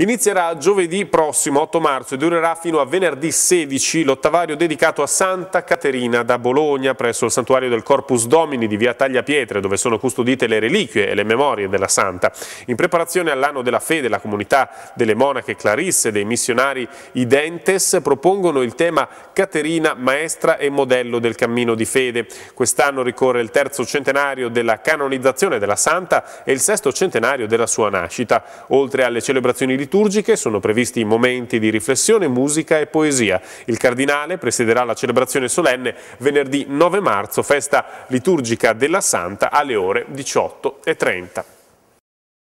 Inizierà giovedì prossimo 8 marzo e durerà fino a venerdì 16 l'ottavario dedicato a Santa Caterina da Bologna presso il santuario del Corpus Domini di via Tagliapietre dove sono custodite le reliquie e le memorie della Santa. In preparazione all'anno della fede la comunità delle monache Clarisse dei missionari Identes propongono il tema Caterina maestra e modello del cammino di fede. Quest'anno ricorre il terzo centenario della canonizzazione della Santa e il sesto centenario della sua nascita. Oltre alle celebrazioni liturgiche liturgiche sono previsti momenti di riflessione, musica e poesia. Il Cardinale presiderà la celebrazione solenne venerdì 9 marzo, festa liturgica della Santa alle ore 18.30.